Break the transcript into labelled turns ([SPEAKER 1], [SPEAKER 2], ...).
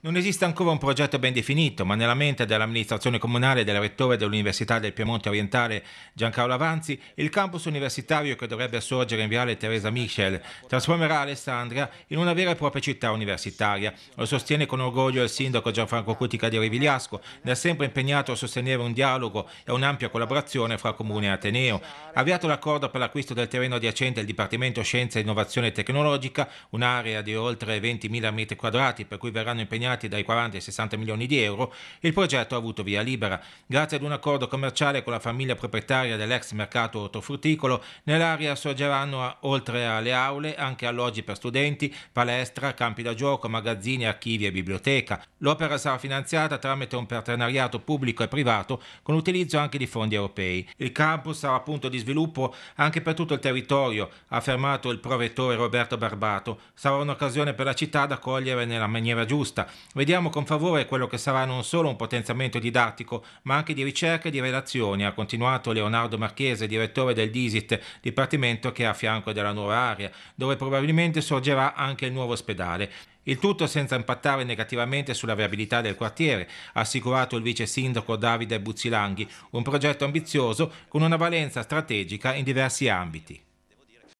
[SPEAKER 1] Non esiste ancora un progetto ben definito, ma nella mente dell'amministrazione comunale e del rettore dell'Università del Piemonte Orientale Giancarlo Avanzi, il campus universitario che dovrebbe sorgere in viale Teresa Michel trasformerà Alessandria in una vera e propria città universitaria. Lo sostiene con orgoglio il sindaco Gianfranco Cutica di Rivigliasco, da sempre impegnato a sostenere un dialogo e un'ampia collaborazione fra comune e Ateneo. Avviato l'accordo per l'acquisto del terreno adiacente al Dipartimento Scienza, e Innovazione Tecnologica, un'area di oltre 20.000 metri quadrati per cui verranno impegnati guadagnati dai 40 ai 60 milioni di euro, il progetto ha avuto via libera. Grazie ad un accordo commerciale con la famiglia proprietaria dell'ex mercato ortofrutticolo, nell'area sorgeranno oltre alle aule anche alloggi per studenti, palestra, campi da gioco, magazzini, archivi e biblioteca. L'opera sarà finanziata tramite un partenariato pubblico e privato con l'utilizzo anche di fondi europei. Il campus sarà punto di sviluppo anche per tutto il territorio, ha affermato il provettore Roberto Barbato. Sarà un'occasione per la città da cogliere nella maniera giusta, Vediamo con favore quello che sarà non solo un potenziamento didattico, ma anche di ricerca e di relazioni, ha continuato Leonardo Marchese, direttore del DISIT, dipartimento che è a fianco della nuova area, dove probabilmente sorgerà anche il nuovo ospedale. Il tutto senza impattare negativamente sulla viabilità del quartiere, ha assicurato il vice sindaco Davide Buzzilanghi, un progetto ambizioso con una valenza strategica in diversi ambiti.